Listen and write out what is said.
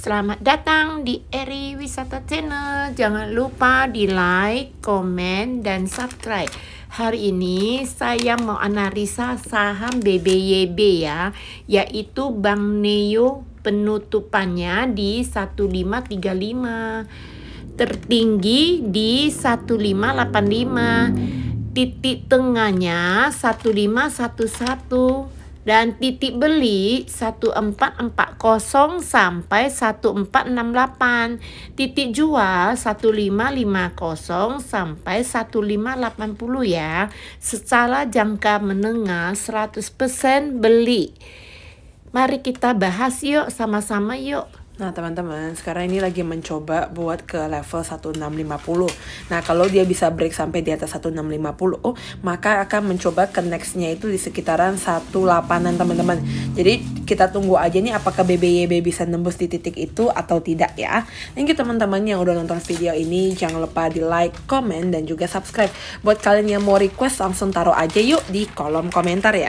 Selamat datang di Eri Wisata Channel. Jangan lupa di like, komen, dan subscribe. Hari ini saya mau analisa saham BBYB ya, yaitu Bank Neo penutupannya di 1535 tertinggi di 1585 titik tengahnya 1511 dan titik beli 1440 sampai 1468 titik jual 1550 sampai 1580 ya secara jangka menengah 100% beli mari kita bahas yuk sama-sama yuk Nah teman-teman sekarang ini lagi mencoba buat ke level 1650 Nah kalau dia bisa break sampai di atas 1650 oh, Maka akan mencoba ke nextnya itu di sekitaran 18an teman-teman Jadi kita tunggu aja nih apakah BBYB bisa nembus di titik itu atau tidak ya Thank you teman-teman yang udah nonton video ini Jangan lupa di like, comment dan juga subscribe Buat kalian yang mau request langsung taruh aja yuk di kolom komentar ya